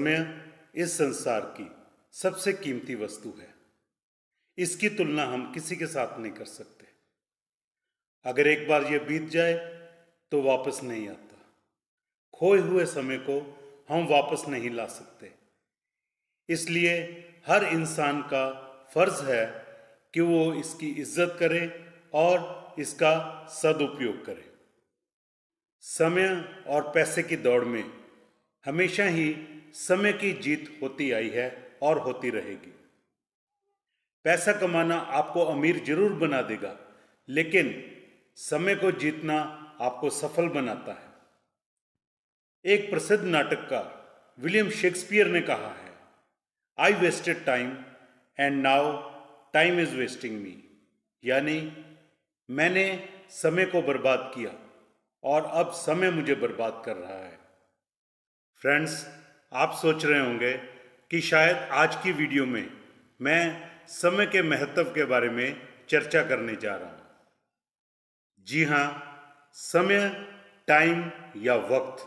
समय इस संसार की सबसे कीमती वस्तु है इसकी तुलना हम किसी के साथ नहीं कर सकते अगर एक बार यह बीत जाए तो वापस नहीं आता खोए हुए समय को हम वापस नहीं ला सकते इसलिए हर इंसान का फर्ज है कि वो इसकी इज्जत करे और इसका सदुपयोग करे समय और पैसे की दौड़ में हमेशा ही समय की जीत होती आई है और होती रहेगी पैसा कमाना आपको अमीर जरूर बना देगा लेकिन समय को जीतना आपको सफल बनाता है एक प्रसिद्ध नाटककार विलियम शेक्सपियर ने कहा है I wasted time and now time is wasting me यानी मैंने समय को बर्बाद किया और अब समय मुझे बर्बाद कर रहा है फ्रेंड्स आप सोच रहे होंगे कि शायद आज की वीडियो में मैं समय के महत्व के बारे में चर्चा करने जा रहा हूं जी हां समय टाइम या वक्त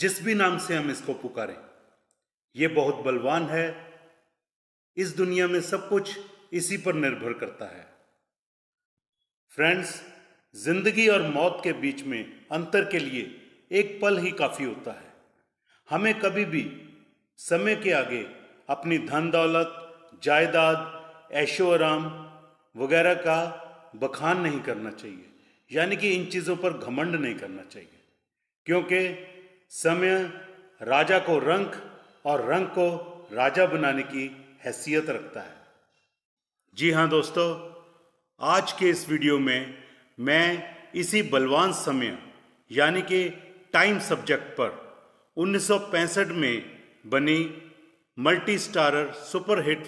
जिस भी नाम से हम इसको पुकारें यह बहुत बलवान है इस दुनिया में सब कुछ इसी पर निर्भर करता है फ्रेंड्स जिंदगी और मौत के बीच में अंतर के लिए एक पल ही काफ़ी होता है हमें कभी भी समय के आगे अपनी धन दौलत जायदाद ऐशो आराम वगैरह का बखान नहीं करना चाहिए यानी कि इन चीज़ों पर घमंड नहीं करना चाहिए क्योंकि समय राजा को रंग और रंग को राजा बनाने की हैसियत रखता है जी हाँ दोस्तों आज के इस वीडियो में मैं इसी बलवान समय यानी कि टाइम सब्जेक्ट पर उन्नीस में बनी मल्टी स्टारर सुपरहिट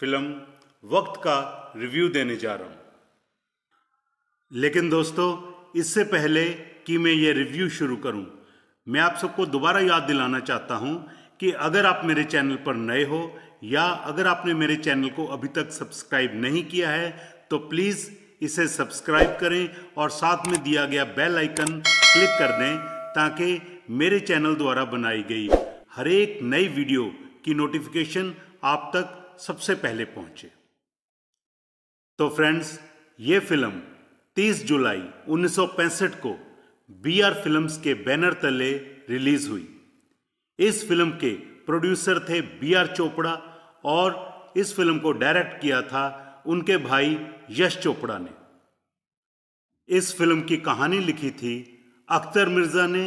फिल्म वक्त का रिव्यू देने जा रहा हूँ लेकिन दोस्तों इससे पहले कि मैं ये रिव्यू शुरू करूँ मैं आप सबको दोबारा याद दिलाना चाहता हूँ कि अगर आप मेरे चैनल पर नए हो या अगर आपने मेरे चैनल को अभी तक सब्सक्राइब नहीं किया है तो प्लीज़ इसे सब्सक्राइब करें और साथ में दिया गया बेल आइकन क्लिक कर दें ताकि मेरे चैनल द्वारा बनाई गई हर एक नई वीडियो की नोटिफिकेशन आप तक सबसे पहले पहुंचे तो फ्रेंड्स ये फिल्म 30 जुलाई 1965 को बी आर फिल्म्स के बैनर तले रिलीज हुई इस फिल्म के प्रोड्यूसर थे बी आर चोपड़ा और इस फिल्म को डायरेक्ट किया था उनके भाई यश चोपड़ा ने इस फिल्म की कहानी लिखी थी अख्तर मिर्जा ने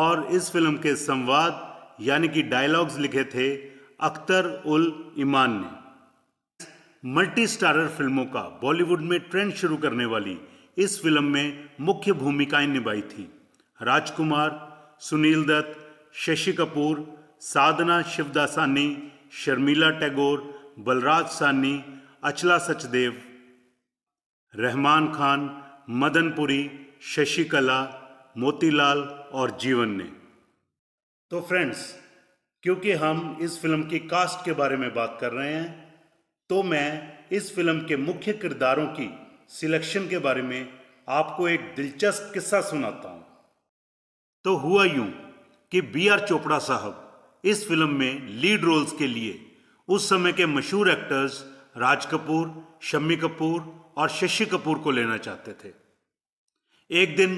और इस फिल्म के संवाद यानी कि डायलॉग्स लिखे थे अख्तर उल ईमान ने मल्टी स्टारर फिल्मों का बॉलीवुड में ट्रेंड शुरू करने वाली इस फिल्म में मुख्य भूमिकाएं निभाई थी राजकुमार सुनील दत्त शशि कपूर साधना शिवदासानी शर्मिला टैगोर बलराज सानी अचला सचदेव रहमान खान मदनपुरी शशिकला मोतीलाल और जीवन ने तो फ्रेंड्स क्योंकि हम इस फिल्म की कास्ट के बारे में बात कर रहे हैं तो मैं इस फिल्म के मुख्य किरदारों की सिलेक्शन के बारे में आपको एक दिलचस्प किस्सा सुनाता हूं तो हुआ यूं कि बी आर चोपड़ा साहब इस फिल्म में लीड रोल्स के लिए उस समय के मशहूर एक्टर्स राज कपूर शम्मी कपूर और शशि कपूर को लेना चाहते थे एक दिन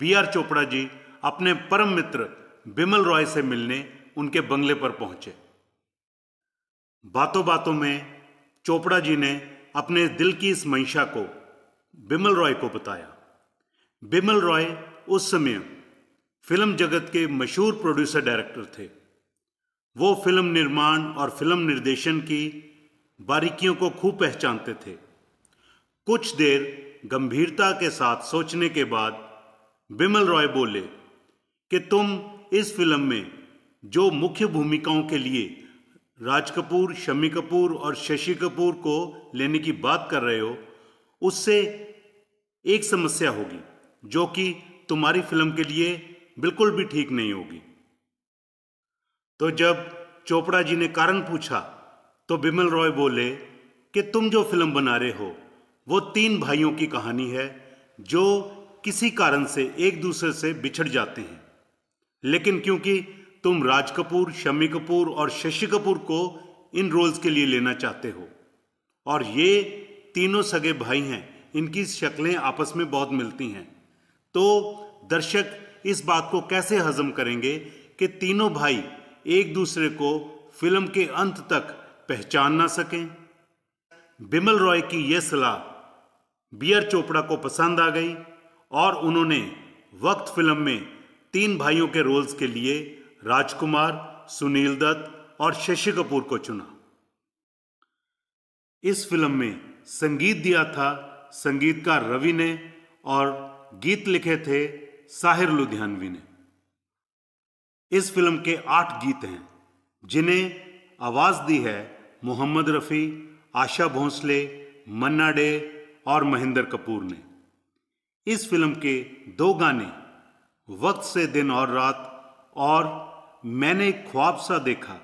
बी आर चोपड़ा जी अपने परम मित्र बिमल रॉय से मिलने उनके बंगले पर पहुंचे बातों बातों में चोपड़ा जी ने अपने दिल की इस मंशा को बिमल रॉय को बताया बिमल रॉय उस समय फिल्म जगत के मशहूर प्रोड्यूसर डायरेक्टर थे वो फिल्म निर्माण और फिल्म निर्देशन की बारीकियों को खूब पहचानते थे कुछ देर गंभीरता के साथ सोचने के बाद बिमल रॉय बोले कि तुम इस फिल्म में जो मुख्य भूमिकाओं के लिए राज कपूर शमी कपूर और शशि कपूर को लेने की बात कर रहे हो उससे एक समस्या होगी जो कि तुम्हारी फिल्म के लिए बिल्कुल भी ठीक नहीं होगी तो जब चोपड़ा जी ने कारण पूछा तो बिमल रॉय बोले कि तुम जो फिल्म बना रहे हो वो तीन भाइयों की कहानी है जो किसी कारण से एक दूसरे से बिछड़ जाते हैं लेकिन क्योंकि तुम राज कपूर शम्मी कपूर और शशि कपूर को इन रोल्स के लिए लेना चाहते हो और ये तीनों सगे भाई हैं इनकी शक्लें आपस में बहुत मिलती हैं तो दर्शक इस बात को कैसे हजम करेंगे कि तीनों भाई एक दूसरे को फिल्म के अंत तक पहचान ना सकें बिमल रॉय की यह सलाह बी आर चोपड़ा को पसंद आ गई और उन्होंने वक्त फिल्म में तीन भाइयों के रोल्स के लिए राजकुमार सुनील दत्त और शशि कपूर को चुना इस फिल्म में संगीत दिया था संगीतकार रवि ने और गीत लिखे थे साहिर लुधियानवी ने इस फिल्म के आठ गीत हैं जिन्हें आवाज दी है मोहम्मद रफ़ी आशा भोंसले मन्ना डे और महेंद्र कपूर ने इस फिल्म के दो गाने वक्त से दिन और रात और मैंने ख्वाब सा देखा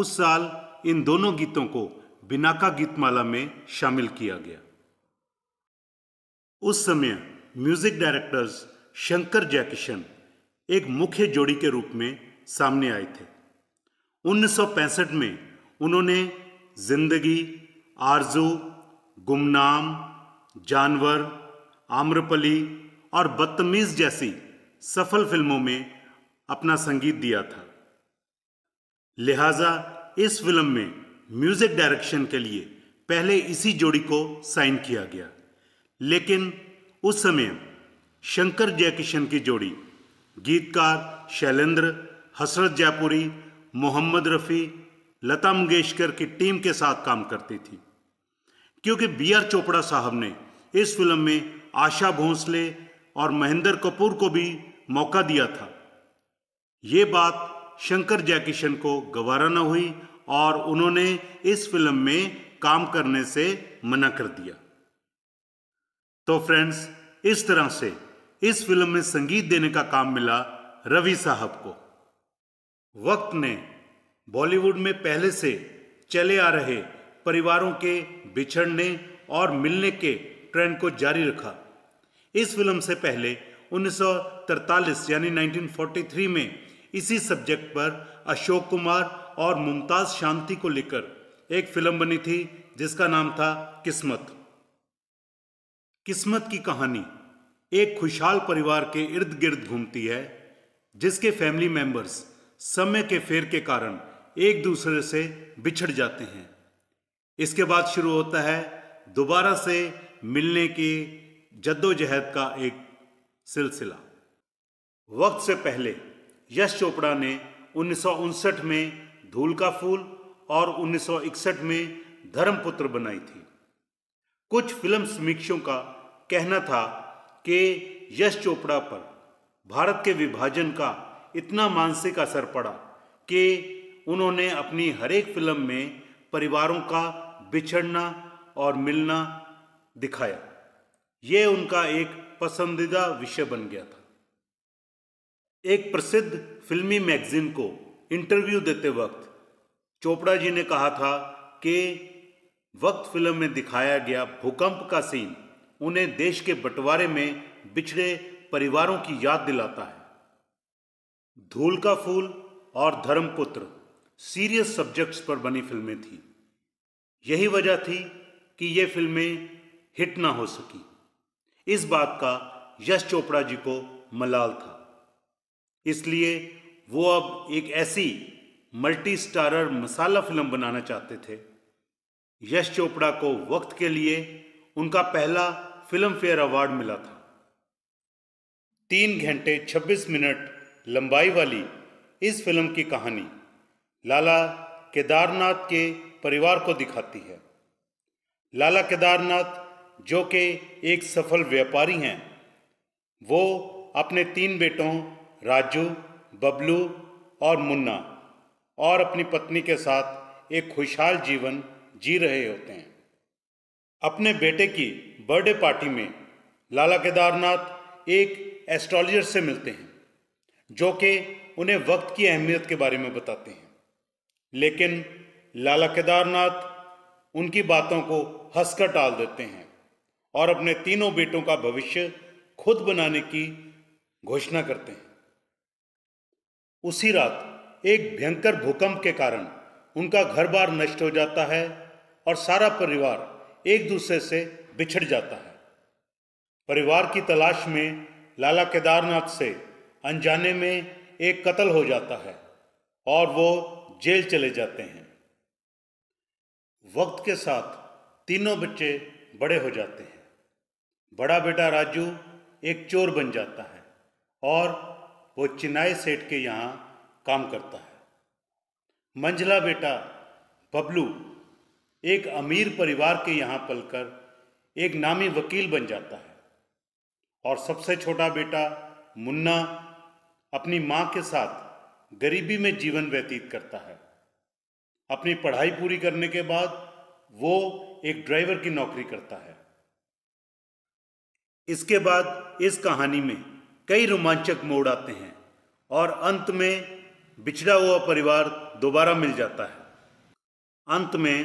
उस साल इन दोनों गीतों को बिनाका गीतमाला में शामिल किया गया उस समय म्यूजिक डायरेक्टर्स शंकर जयकिशन एक मुख्य जोड़ी के रूप में सामने आए थे 1965 में उन्होंने जिंदगी आरजू गुमनाम जानवर आम्रपली और बदतमीज जैसी सफल फिल्मों में अपना संगीत दिया था लिहाजा इस फिल्म में म्यूजिक डायरेक्शन के लिए पहले इसी जोड़ी को साइन किया गया लेकिन उस समय शंकर जयकिशन की जोड़ी गीतकार शैलेंद्र हसरत जयपुरी मोहम्मद रफ़ी लता मंगेशकर की टीम के साथ काम करती थी क्योंकि बी आर चोपड़ा साहब ने इस फिल्म में आशा भोंसले और महेंद्र कपूर को भी मौका दिया था ये बात शंकर जयकिशन को गवारा न हुई और उन्होंने इस फिल्म में काम करने से मना कर दिया तो फ्रेंड्स इस तरह से इस फिल्म में संगीत देने का काम मिला रवि साहब को वक्त ने बॉलीवुड में पहले से चले आ रहे परिवारों के बिछड़ने और मिलने के ट्रेंड को जारी रखा इस फिल्म से पहले 1943 यानी 1943 में इसी सब्जेक्ट पर अशोक कुमार और मुमताज़ शांति को लेकर एक फिल्म बनी थी जिसका नाम था किस्मत किस्मत की कहानी एक खुशहाल परिवार के इर्द गिर्द घूमती है जिसके फैमिली मेंबर्स समय के फेर के कारण एक दूसरे से बिछड़ जाते हैं इसके बाद शुरू होता है दोबारा से मिलने की जद्दोजहद का एक सिलसिला वक्त से पहले यश चोपड़ा ने उन्नीस में धूल का फूल और 1961 में धर्मपुत्र बनाई थी कुछ फिल्म समीक्षों का कहना था कि यश चोपड़ा पर भारत के विभाजन का इतना मानसिक असर पड़ा कि उन्होंने अपनी हरेक फिल्म में परिवारों का बिछड़ना और मिलना दिखाया ये उनका एक पसंदीदा विषय बन गया था एक प्रसिद्ध फिल्मी मैगजीन को इंटरव्यू देते वक्त चोपड़ा जी ने कहा था कि वक्त फिल्म में दिखाया गया भूकंप का सीन उन्हें देश के बंटवारे में बिछड़े परिवारों की याद दिलाता है धूल का फूल और धर्मपुत्र सीरियस सब्जेक्ट्स पर बनी फिल्में थी यही वजह थी कि ये फिल्में हिट ना हो सकी इस बात का यश चोपड़ा जी को मलाल था इसलिए वो अब एक ऐसी मल्टी स्टारर मसाला फिल्म बनाना चाहते थे यश चोपड़ा को वक्त के लिए उनका पहला फिल्म फेयर अवार्ड मिला था तीन घंटे 26 मिनट लंबाई वाली इस फिल्म की कहानी लाला केदारनाथ के परिवार को दिखाती है लाला केदारनाथ जो कि एक सफल व्यापारी हैं वो अपने तीन बेटों राजू बबलू और मुन्ना और अपनी पत्नी के साथ एक खुशहाल जीवन जी रहे होते हैं अपने बेटे की बर्थडे पार्टी में लाला केदारनाथ एक एस्ट्रोलॉजर से मिलते हैं जो कि उन्हें वक्त की अहमियत के बारे में बताते हैं लेकिन लाला केदारनाथ उनकी बातों को हंसकर टाल देते हैं और अपने तीनों बेटों का भविष्य खुद बनाने की घोषणा करते हैं उसी रात एक भयंकर भूकंप के कारण उनका घर बार नष्ट हो जाता है और सारा परिवार एक दूसरे से बिछड़ जाता है परिवार की तलाश में लाला केदारनाथ से अनजाने में एक कत्ल हो जाता है और वो जेल चले जाते हैं वक्त के साथ तीनों बच्चे बड़े हो जाते हैं बड़ा बेटा राजू एक चोर बन जाता है और वो चिनाई सेठ के यहाँ काम करता है मंझला बेटा बबलू एक अमीर परिवार के यहाँ पलकर एक नामी वकील बन जाता है और सबसे छोटा बेटा मुन्ना अपनी माँ के साथ गरीबी में जीवन व्यतीत करता है अपनी पढ़ाई पूरी करने के बाद वो एक ड्राइवर की नौकरी करता है इसके बाद इस कहानी में कई रोमांचक मोड़ आते हैं और अंत में बिछड़ा हुआ परिवार दोबारा मिल जाता है अंत में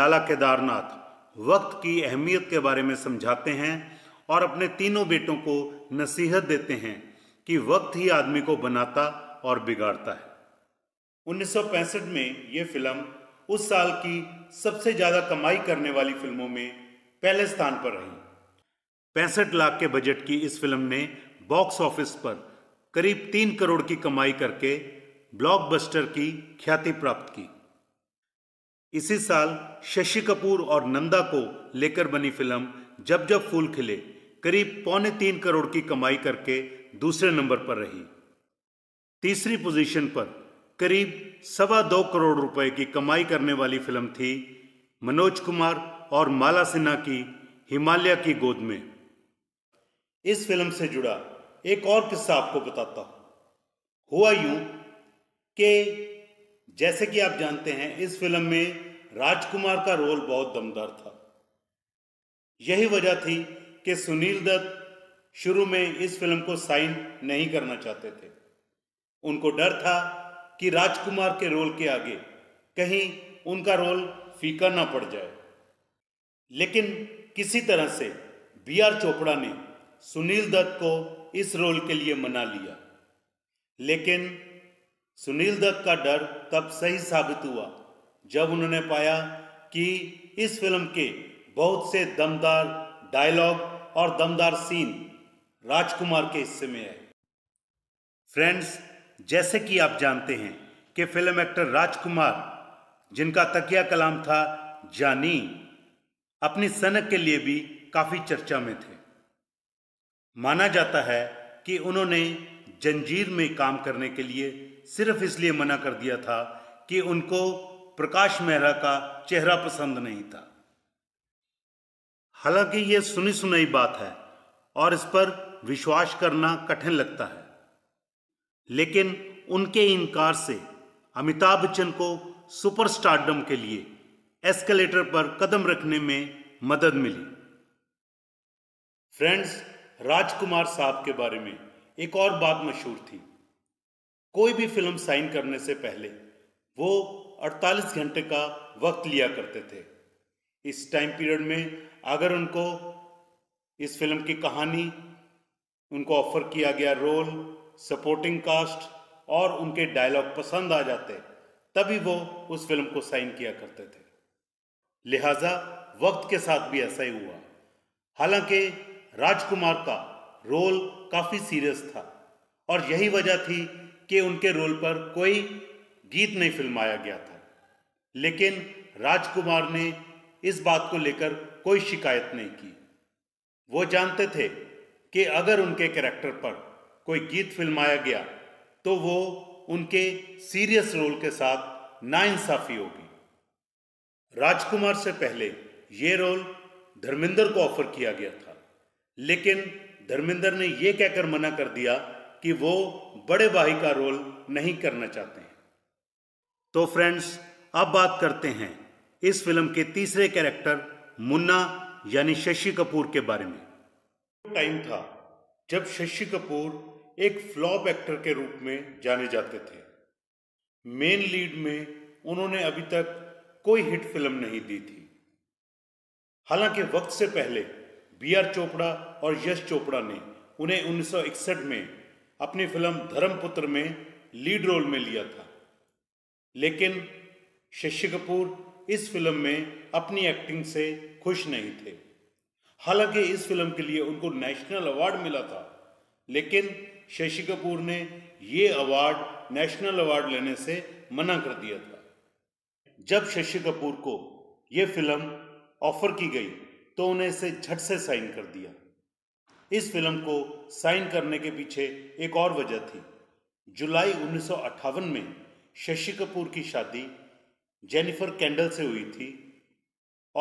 लाला केदारनाथ वक्त की अहमियत के बारे में समझाते हैं और अपने तीनों बेटों को नसीहत देते हैं कि वक्त ही आदमी को बनाता और बिगाड़ता है 1965 में ये फिल्म उस साल की सबसे ज़्यादा कमाई करने वाली फिल्मों में पहले स्थान पर रही पैंसठ लाख के बजट की इस फिल्म ने बॉक्स ऑफिस पर करीब तीन करोड़ की कमाई करके ब्लॉकबस्टर की ख्याति प्राप्त की इसी साल शशि कपूर और नंदा को लेकर बनी फिल्म जब जब फूल खिले करीब पौने तीन करोड़ की कमाई करके दूसरे नंबर पर रही तीसरी पोजीशन पर करीब सवा दो करोड़ रुपए की कमाई करने वाली फिल्म थी मनोज कुमार और माला सिन्हा की हिमालय की गोद में इस फिल्म से जुड़ा एक और किस्सा आपको बताता हूं हुआ यूं कि जैसे कि आप जानते हैं इस फिल्म में राजकुमार का रोल बहुत दमदार था यही वजह थी कि सुनील दत्त शुरू में इस फिल्म को साइन नहीं करना चाहते थे उनको डर था कि राजकुमार के रोल के आगे कहीं उनका रोल फीका ना पड़ जाए लेकिन किसी तरह से बी आर चोपड़ा ने सुनील दत्त को इस रोल के लिए मना लिया लेकिन सुनील दत्त का डर तब सही साबित हुआ जब उन्होंने पाया कि इस फिल्म के बहुत से दमदार डायलॉग और दमदार सीन राजकुमार के हिस्से में है फ्रेंड्स जैसे कि आप जानते हैं कि फिल्म एक्टर राजकुमार जिनका तकिया कलाम था जानी अपनी सनक के लिए भी काफ़ी चर्चा में थे माना जाता है कि उन्होंने जंजीर में काम करने के लिए सिर्फ इसलिए मना कर दिया था कि उनको प्रकाश मेहरा का चेहरा पसंद नहीं था हालांकि यह सुनी सुनाई बात है और इस पर विश्वास करना कठिन लगता है लेकिन उनके इनकार से अमिताभ बच्चन को सुपरस्टारडम के लिए एस्केलेटर पर कदम रखने में मदद मिली फ्रेंड्स राजकुमार साहब के बारे में एक और बात मशहूर थी कोई भी फिल्म साइन करने से पहले वो 48 घंटे का वक्त लिया करते थे इस टाइम पीरियड में अगर उनको इस फिल्म की कहानी उनको ऑफर किया गया रोल सपोर्टिंग कास्ट और उनके डायलॉग पसंद आ जाते तभी वो उस फिल्म को साइन किया करते थे लिहाजा वक्त के साथ भी ऐसा ही हुआ हालांकि राजकुमार का रोल काफ़ी सीरियस था और यही वजह थी कि उनके रोल पर कोई गीत नहीं फिल्माया गया था लेकिन राजकुमार ने इस बात को लेकर कोई शिकायत नहीं की वो जानते थे कि अगर उनके कैरेक्टर पर कोई गीत फिल्माया गया तो वो उनके सीरियस रोल के साथ नाइंसाफी होगी राजकुमार से पहले ये रोल धर्मेंद्र को ऑफर किया गया था लेकिन धर्मेंद्र ने यह कहकर मना कर दिया कि वो बड़े भाई का रोल नहीं करना चाहते हैं तो फ्रेंड्स अब बात करते हैं इस फिल्म के तीसरे कैरेक्टर मुन्ना यानी शशि कपूर के बारे में टाइम था जब शशि कपूर एक फ्लॉप एक्टर के रूप में जाने जाते थे मेन लीड में उन्होंने अभी तक कोई हिट फिल्म नहीं दी थी हालांकि वक्त से पहले बी आर चोपड़ा और यश चोपड़ा ने उन्हें 1961 में अपनी फिल्म धर्मपुत्र में लीड रोल में लिया था लेकिन शशि कपूर इस फिल्म में अपनी एक्टिंग से खुश नहीं थे हालांकि इस फिल्म के लिए उनको नेशनल अवार्ड मिला था लेकिन शशि कपूर ने ये अवार्ड नेशनल अवार्ड लेने से मना कर दिया था जब शशि कपूर को यह फिल्म ऑफर की गई तो उन्हें इसे झट से साइन कर दिया इस फिल्म को साइन करने के पीछे एक और वजह थी जुलाई उन्नीस में शशि कपूर की शादी जेनिफर कैंडल से हुई थी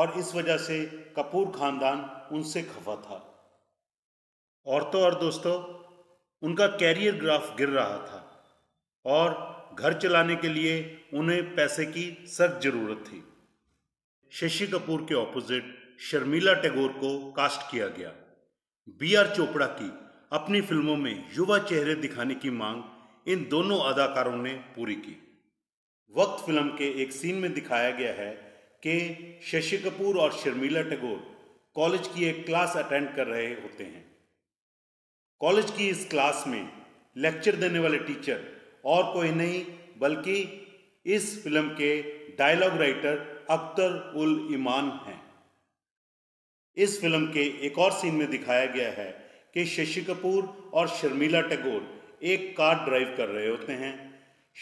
और इस वजह से कपूर खानदान उनसे खफा था और तो और दोस्तों उनका कैरियर ग्राफ गिर रहा था और घर चलाने के लिए उन्हें पैसे की सख्त ज़रूरत थी शशि कपूर के ऑपोजिट शर्मिला टैगोर को कास्ट किया गया बी आर चोपड़ा की अपनी फिल्मों में युवा चेहरे दिखाने की मांग इन दोनों अदाकारों ने पूरी की वक्त फिल्म के एक सीन में दिखाया गया है कि शशि कपूर और शर्मिला टैगोर कॉलेज की एक क्लास अटेंड कर रहे होते हैं कॉलेज की इस क्लास में लेक्चर देने वाले टीचर और कोई नहीं बल्कि इस फिल्म के डायलॉग राइटर अख्तर उल ईमान हैं इस फिल्म के एक और सीन में दिखाया गया है कि शशि कपूर और शर्मिला टैगोर एक कार ड्राइव कर रहे होते हैं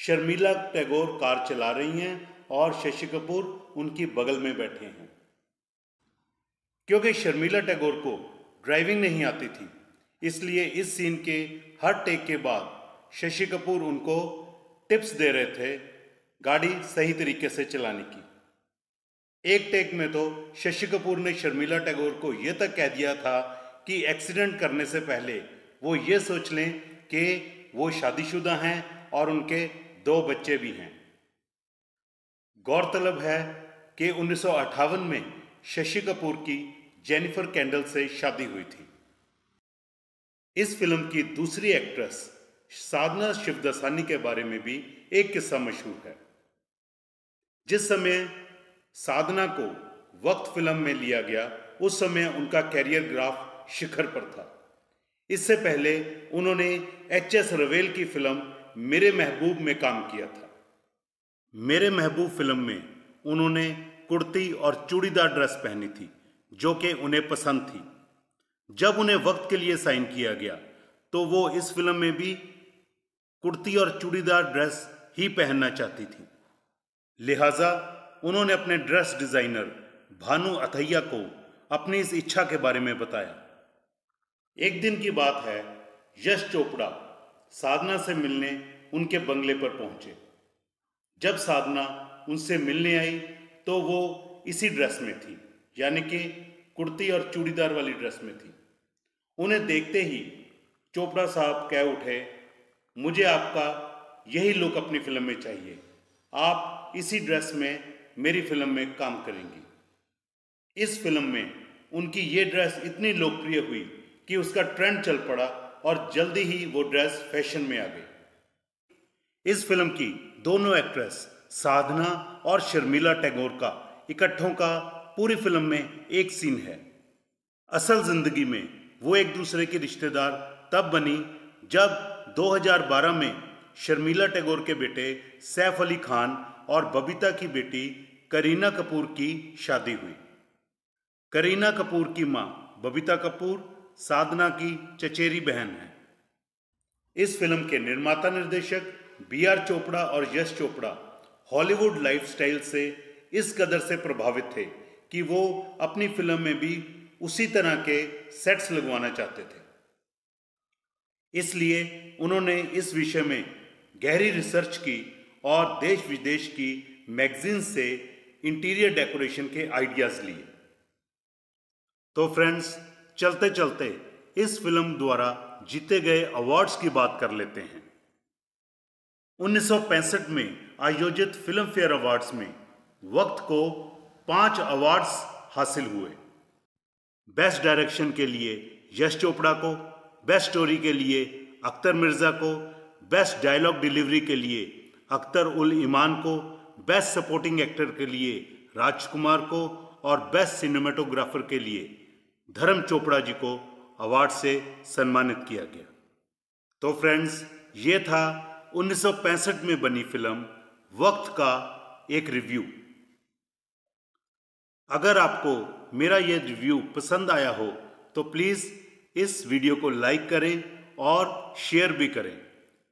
शर्मिला टैगोर कार चला रही हैं और शशि कपूर उनकी बगल में बैठे हैं क्योंकि शर्मिला टैगोर को ड्राइविंग नहीं आती थी इसलिए इस सीन के हर टेक के बाद शशि कपूर उनको टिप्स दे रहे थे गाड़ी सही तरीके से चलाने की एक टेक में तो शशि कपूर ने शर्मिला टैगोर को यह तक कह दिया था कि एक्सीडेंट करने से पहले वो ये सोच लें कि वो शादीशुदा हैं और उनके दो बच्चे भी हैं गौरतलब है कि उन्नीस में शशि कपूर की जेनिफर कैंडल से शादी हुई थी इस फिल्म की दूसरी एक्ट्रेस साधना शिवदसानी के बारे में भी एक किस्सा मशहूर है जिस समय साधना को वक्त फिल्म में लिया गया उस समय उनका कैरियर ग्राफ शिखर पर था इससे पहले उन्होंने एच एस रवेल की फिल्म मेरे महबूब में काम किया था मेरे महबूब फिल्म में उन्होंने कुर्ती और चूड़ीदार ड्रेस पहनी थी जो कि उन्हें पसंद थी जब उन्हें वक्त के लिए साइन किया गया तो वो इस फिल्म में भी कुर्ती और चूड़ीदार ड्रेस ही पहनना चाहती थी लिहाजा उन्होंने अपने ड्रेस डिज़ाइनर भानु अथैया को अपनी इस इच्छा के बारे में बताया एक दिन की बात है यश चोपड़ा साधना से मिलने उनके बंगले पर पहुंचे जब साधना उनसे मिलने आई तो वो इसी ड्रेस में थी यानी कि कुर्ती और चूड़ीदार वाली ड्रेस में थी उन्हें देखते ही चोपड़ा साहब कह उठे मुझे आपका यही लुक अपनी फिल्म में चाहिए आप इसी ड्रेस में मेरी फिल्म में काम करेंगी इस फिल्म में उनकी ये ड्रेस इतनी लोकप्रिय हुई कि उसका ट्रेंड चल पड़ा और जल्दी ही वो ड्रेस फैशन में आ गई इस फिल्म की दोनों एक्ट्रेस साधना और शर्मिला टैगोर का इकट्ठों का पूरी फिल्म में एक सीन है असल जिंदगी में वो एक दूसरे के रिश्तेदार तब बनी जब 2012 में शर्मिला टैगोर के बेटे सैफ अली खान और बबीता की बेटी करीना कपूर की शादी हुई करीना कपूर की मां बबीता कपूर साधना की चचेरी बहन है इस फिल्म के निर्माता निर्देशक बी आर चोपड़ा और यश चोपड़ा हॉलीवुड लाइफस्टाइल से इस कदर से प्रभावित थे कि वो अपनी फिल्म में भी उसी तरह के सेट्स लगवाना चाहते थे इसलिए उन्होंने इस विषय में गहरी रिसर्च की और देश विदेश की मैगजीन से इंटीरियर डेकोरेशन के आइडियाज़ लिए तो फ्रेंड्स चलते चलते इस फिल्म द्वारा जीते गए अवार्ड्स की बात कर लेते हैं 1965 में आयोजित फिल्म फेयर अवार्ड्स में वक्त को पांच अवार्ड्स हासिल हुए बेस्ट डायरेक्शन के लिए यश चोपड़ा को बेस्ट स्टोरी के लिए अख्तर मिर्ज़ा को बेस्ट डायलॉग डिलीवरी के लिए अख्तर उल ईमान को बेस्ट सपोर्टिंग एक्टर के लिए राजकुमार को और बेस्ट सिनेमेटोग्राफर के लिए धर्म चोपड़ा जी को अवार्ड से सम्मानित किया गया तो फ्रेंड्स ये था 1965 में बनी फिल्म वक्त का एक रिव्यू अगर आपको मेरा यह रिव्यू पसंद आया हो तो प्लीज़ इस वीडियो को लाइक करें और शेयर भी करें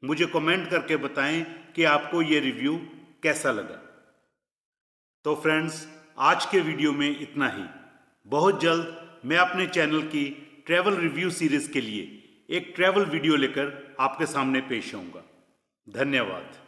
मुझे कमेंट करके बताएं कि आपको ये रिव्यू कैसा लगा तो फ्रेंड्स आज के वीडियो में इतना ही बहुत जल्द मैं अपने चैनल की ट्रैवल रिव्यू सीरीज के लिए एक ट्रैवल वीडियो लेकर आपके सामने पेश होऊंगा धन्यवाद